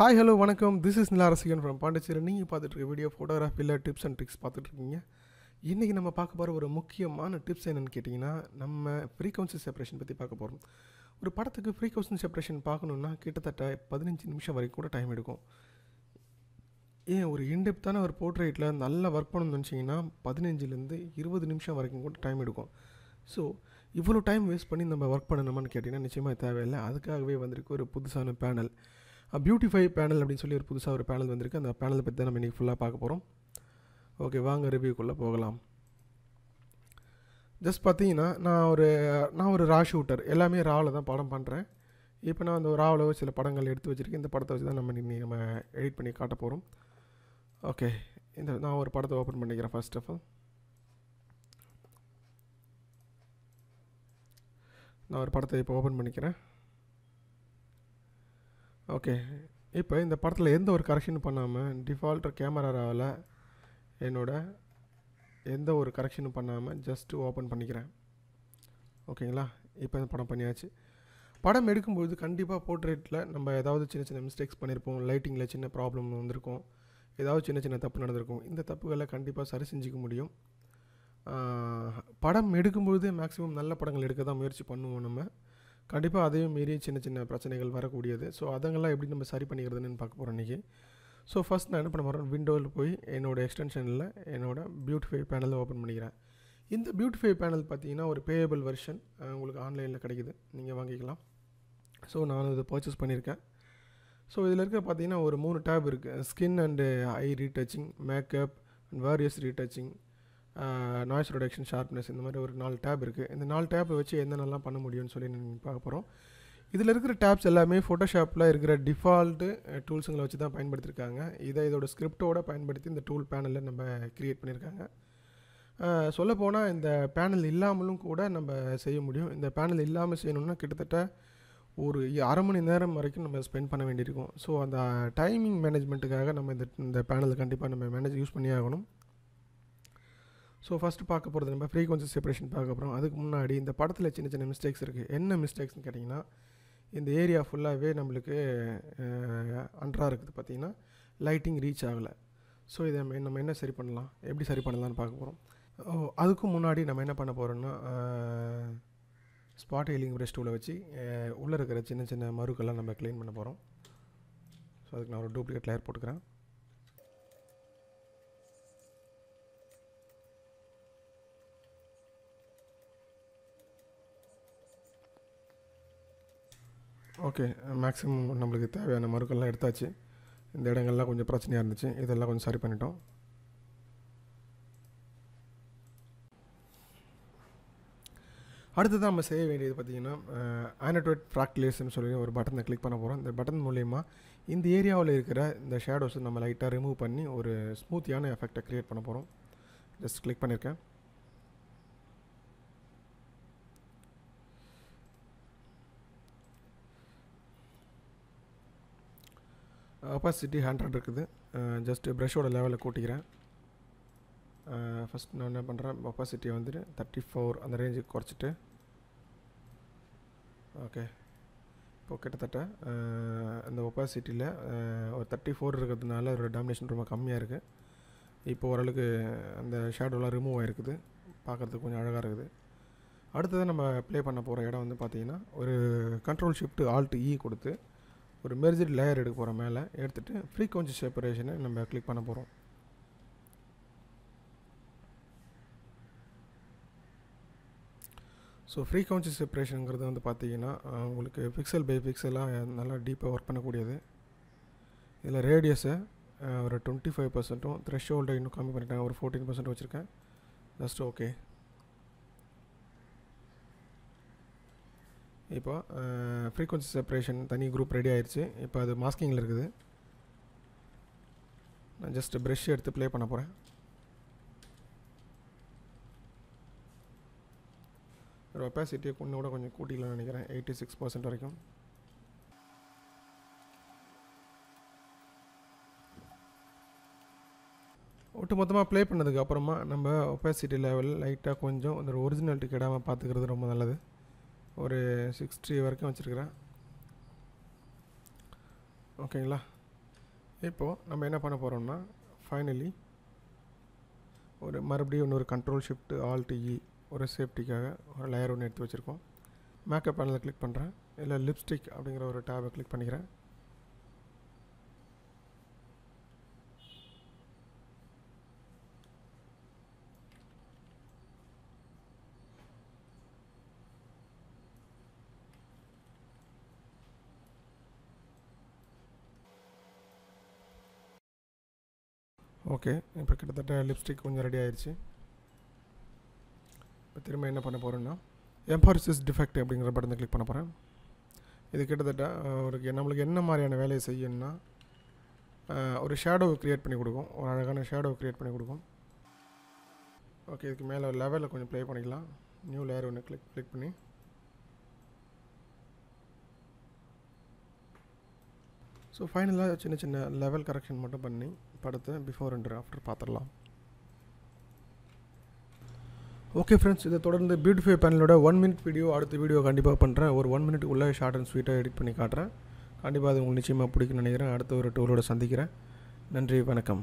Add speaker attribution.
Speaker 1: hi hello வணக்கம் this is Nila Rasigan from Pondicherry நீங்கள் பார்த்துட்டு வீடியோ ஃபோட்டோகிராஃபியில் டிப்ஸ் அண்ட் ட்ரிக்ஸ் பார்த்துட்ருக்கீங்க இன்றைக்கி நம்ம பார்க்க போகிற ஒரு முக்கியமான டிப்ஸ் என்னென்னு கேட்டிங்கன்னா நம்ம ஃப்ரீக்வன்சி செப்பரேஷன் பற்றி பார்க்க போகிறோம் ஒரு படத்துக்கு ஃப்ரீக்வன்சி செப்பரேஷன் பார்க்கணுன்னா கிட்டத்தட்ட பதினஞ்சு நிமிஷம் வரைக்கும் கூட டைம் எடுக்கும் ஏன் ஒரு இன்டெப்த்தான ஒரு போர்ட்ரேட்டில் நல்லா ஒர்க் பண்ணணும்னு வச்சிங்கன்னா பதினஞ்சுலேருந்து இருபது நிமிஷம் வரைக்கும் கூட டைம் எடுக்கும் ஸோ இவ்வளோ டைம் வேஸ்ட் பண்ணி நம்ம ஒர்க் பண்ணணுமான்னு கேட்டிங்கன்னா நிச்சயமாக தேவையில்லை அதுக்காகவே வந்திருக்கு ஒரு புதுசான பேனல் பியூட்டிஃபை பேனல் அப்படின்னு சொல்லி ஒரு புதுசாக ஒரு பேனல் வந்திருக்கு அந்த பேனலை பற்றி தான் நம்ம இன்றைக்கி ஃபுல்லாக பார்க்க போகிறோம் ஓகே வாங்க ரிவ்யூக்குள்ளே போகலாம் ஜஸ்ட் பார்த்தீங்கன்னா நான் ஒரு நான் ஒரு ரா ஷூட்டர் எல்லாமே ராவில் தான் படம் பண்ணுறேன் இப்போ நான் அந்த ராவில் சில படங்கள் எடுத்து வச்சுருக்கேன் இந்த படத்தை வச்சு தான் நம்ம இன்னி நம்ம எடிட் பண்ணி காட்ட போகிறோம் ஓகே இந்த நான் ஒரு படத்தை ஓப்பன் பண்ணிக்கிறேன் ஃபர்ஸ்ட் ஆஃப் ஆல் நான் ஒரு படத்தை இப்போ ஓப்பன் பண்ணிக்கிறேன் ஓகே இப்போ இந்த படத்தில் எந்த ஒரு கரெக்ஷன் பண்ணாமல் டிஃபால்ட் கேமராவில் என்னோட எந்த ஒரு கரெக்ஷனும் பண்ணாமல் ஜஸ்ட்டு ஓப்பன் பண்ணிக்கிறேன் ஓகேங்களா இப்போ இந்த படம் பண்ணியாச்சு படம் எடுக்கும்போது கண்டிப்பாக போர்ட்ரேட்டில் நம்ம ஏதாவது சின்ன சின்ன மிஸ்டேக்ஸ் பண்ணியிருப்போம் லைட்டிங்கில் சின்ன ப்ராப்ளம் வந்திருக்கும் ஏதாவது சின்ன சின்ன தப்பு நடந்திருக்கும் இந்த தப்புகளை கண்டிப்பாக சரி செஞ்சுக்க முடியும் படம் எடுக்கும்பொழுது மேக்ஸிமம் நல்ல படங்கள் எடுக்க தான் முயற்சி பண்ணுவோம் நம்ம கண்டிப்பாக அதையும் மீறி சின்ன சின்ன பிரச்சனைகள் வரக்கூடியது ஸோ அதங்கள்லாம் எப்படி நம்ம சரி பண்ணிக்கிறதுன்னு பார்க்க போகிறோம் இன்றைக்கி ஸோ ஃபஸ்ட் நான் என்ன பண்ண போகிறேன் விண்டோவில் போய் என்னோடய எக்ஸ்டென்ஷனில் என்னோடய பியூட்டிஃபை பேனலை ஓப்பன் பண்ணிக்கிறேன் இந்த பியூட்டிஃபை பேனல் பார்த்தீங்கன்னா ஒரு பேயபிள் வெர்ஷன் உங்களுக்கு ஆன்லைனில் கிடைக்கிது நீங்கள் வாங்கிக்கலாம் ஸோ நான் இதை பர்ச்சேஸ் பண்ணியிருக்கேன் ஸோ இதில் இருக்க பார்த்தீங்கன்னா ஒரு மூணு டேப் இருக்குது skin and eye retouching makeup and various retouching noise reduction sharpness இந்த மாதிரி ஒரு நாலு டேப் இருக்குது இந்த நாலு டேப்பை வச்சு என்னென்னலாம் பண்ண முடியும்னு சொல்லி நீங்கள் பார்க்க போகிறோம் இதில் இருக்கிற டேப்ஸ் எல்லாமே ஃபோட்டோஷாப்பில் இருக்கிற டிஃபால்ட்டு டூல்ஸுங்களை வச்சு தான் பயன்படுத்தியிருக்காங்க இதை இதோட ஸ்கிரிப்டோடு பயன்படுத்தி இந்த டூல் பேனலில் நம்ம க்ரியேட் பண்ணியிருக்காங்க சொல்லப்போனால் இந்த பேனல் இல்லாமலும் கூட நம்ம செய்ய முடியும் இந்த பேனல் இல்லாமல் செய்யணும்னா கிட்டத்தட்ட ஒரு அரை மணி நேரம் வரைக்கும் நம்ம ஸ்பெண்ட் பண்ண வேண்டியிருக்கும் ஸோ அந்த டைமிங் மேனேஜ்மெண்ட்டுக்காக நம்ம இந்த இந்த பேனல் கண்டிப்பாக நம்ம மேனேஜ் யூஸ் பண்ணி ஆகணும் ஸோ ஃபஸ்ட்டு பார்க்க போகிறது நம்ம ஃப்ரீக்வன்சி செப்பரேஷன் பார்க்க போகிறோம் அதுக்கு முன்னாடி இந்த படத்தில் சின்ன சின்ன மிஸ்டேக்ஸ் இருக்குது என்ன மிஸ்டேக்ஸ்னு கேட்டிங்கன்னா இந்த ஏரியா ஃபுல்லாகவே நம்மளுக்கு அன்றாக இருக்குது பார்த்திங்கன்னா லைட்டிங் ரீச் ஆகலை ஸோ இதை நம்ம என்ன சரி பண்ணலாம் எப்படி சரி பண்ணலாம்னு பார்க்க போகிறோம் அதுக்கும் அதுக்கு முன்னாடி நம்ம என்ன பண்ண போகிறோம்னா ஸ்பாட் ஹீலிங் ப்ரெஷ் டூவில் வச்சு உள்ளே இருக்கிற சின்ன சின்ன மருக்கெல்லாம் நம்ம க்ளீன் பண்ண போகிறோம் ஸோ அதுக்கு நான் ஒரு டூப்ளிகேட் லேயர் போட்டுக்கிறேன் ஓகே மேக்ஸிமம் நம்மளுக்கு தேவையான மருக்கள்லாம் எடுத்தாச்சு இந்த இடங்கள்லாம் கொஞ்சம் பிரச்சனையாக இருந்துச்சு இதெல்லாம் கொஞ்சம் சரி பண்ணிட்டோம் அடுத்தது நம்ம செய்ய வேண்டியது பார்த்திங்கன்னா ஆனடோட் ப்ராக்டிலேஸ்னு சொல்லி ஒரு பட்டனை கிளிக் பண்ண போகிறோம் இந்த பட்டன் மூலயமா இந்த ஏரியாவில் இருக்கிற இந்த ஷேடோஸை நம்ம லைட்டாக ரிமூவ் பண்ணி ஒரு ஸ்மூத்தியான எஃபெக்டை க்ரியேட் பண்ண போகிறோம் ஜஸ்ட் கிளிக் பண்ணியிருக்கேன் அப்பாசிட்டி ஹண்ட்ரட் இருக்குது ஜஸ்ட்டு ப்ரெஷ்ஷோட லெவலில் கூட்டிக்கிறேன் ஃபஸ்ட் நான் என்ன பண்ணுறேன் அப்பாசிட்டியை வந்துட்டு தேர்ட்டி ஃபோர் அந்த ரேஞ்சுக்கு குறைச்சிட்டு ஓகே இப்போது கிட்டத்தட்ட அந்த ஒப்பாசிட்டியில் ஒரு தேர்ட்டி ஃபோர் இருக்கிறதுனால அதோட டாமினேஷன் ரொம்ப கம்மியாக இருக்குது இப்போது ஓரளவுக்கு அந்த ஷேடோலாம் ரிமூவ் ஆகிருக்குது பார்க்குறதுக்கு கொஞ்சம் அழகாக இருக்குது அடுத்ததான் நம்ம ப்ளே பண்ண போகிற இடம் வந்து பார்த்திங்கன்னா ஒரு கண்ட்ரோல் ஷிஃப்ட்டு ஆல்ட் இ கொடுத்து ஒரு மெர்ஜிட் லேயர் எடுக்க போகிற மேலே எடுத்துகிட்டு ஃப்ரீக்வன்சி செப்பரேஷனை நம்ம கிளிக் பண்ண போகிறோம் ஸோ ஃப்ரீக்வன்சி செப்பரேஷனுங்கிறது வந்து பார்த்திங்கன்னா உங்களுக்கு பிக்சல் பை பிக்சலாக நல்லா டீப்பாக ஒர்க் பண்ணக்கூடியது இதில் ரேடியஸை ஒரு டுவெண்ட்டி ஃபைவ் பர்சன்ட்டும் த்ரெஷ் ஹோல்டை இன்னும் கம்மி பண்ணிட்டாங்க ஒரு ஃபோர்டீன் பர்சன்ட் வச்சுருக்கேன் ஜஸ்ட் ஓகே இப்போ ஃப்ரீக்வன்சி செப்பரேஷன் தனி குரூப் ரெடி ஆயிடுச்சு இப்போ அது மாஸ்கிங்கில் இருக்குது நான் ஜஸ்ட் ப்ரெஷ் எடுத்து ப்ளே பண்ண போகிறேன் ஒப்பாசிட்டியை கொண்டு கூட கொஞ்சம் கூட்டிக்கலாம்னு நினைக்கிறேன் எயிட்டி சிக்ஸ் பர்சன்ட் வரைக்கும் ஒட்டு மொத்தமாக ப்ளே பண்ணதுக்கு அப்புறமா நம்ம ஒப்பாசிட்டி லெவல் லைட்டாக கொஞ்சம் அந்த ஒரிஜினாலிட்டி கிடாமல் பார்த்துக்கிறது ரொம்ப நல்லது ஒரு சிக்ஸ்டி வரைக்கும் வச்சுருக்கிறேன் ஓகேங்களா இப்போது நம்ம என்ன பண்ண போகிறோம்னா ஃபைனலி ஒரு மறுபடியும் இன்னொரு கண்ட்ரோல் ஷிஃப்ட் ஆல்ட் இ ஒரு சேஃப்டிக்காக ஒரு லேயர் ஒன்று எடுத்து வச்சுருக்கோம் மேக்கப் பேனலில் கிளிக் பண்ணுறேன் இல்லை லிப்ஸ்டிக் அப்படிங்கிற ஒரு டேபை கிளிக் பண்ணிக்கிறேன் ஓகே இப்போ கிட்டத்தட்ட லிப்ஸ்டிக் கொஞ்சம் ரெடி ஆயிடுச்சு இப்போ திரும்ப என்ன பண்ண போகிறேன்னா எம்பாரிசிஸ் டிஃபெக்ட் அப்படிங்கிற பட்டனை கிளிக் பண்ண போகிறேன் இது கிட்டத்தட்ட ஒரு நம்மளுக்கு என்ன மாதிரியான வேலையை செய்யணும்னா ஒரு ஷேடோவை க்ரியேட் பண்ணி கொடுக்கும் ஒரு அழகான ஷேடோவை க்ரியேட் பண்ணி கொடுக்கும் ஓகே இதுக்கு மேலே லெவலில் கொஞ்சம் ப்ளே பண்ணிக்கலாம் நியூ லேயர் ஒன்று கிளிக் கிளிக் பண்ணி ஸோ ஃபைனலாக சின்ன சின்ன லெவல் கரெக்ஷன் மட்டும் பண்ணி படத்தை பிஃபோர் அண்ட் ஆஃப்டர் பார்த்துடலாம் ஓகே ஃப்ரெண்ட்ஸ் இதை தொடர்ந்து பியூட்டிஃபை பேனலோட ஒன் மினிட் வீடியோ அடுத்த வீடியோ கண்டிப்பாக பண்ணுறேன் ஒரு ஒன் மினிட் உள்ளே ஷார்ட் அண்ட் ஸ்வீட்டாக எடிட் பண்ணி காட்டுறேன் கண்டிப்பாக அது உங்களுக்கு நிச்சயமாக பிடிக்கும் நினைக்கிறேன் அடுத்த ஒரு டூலோட சந்திக்கிறேன் நன்றி வணக்கம்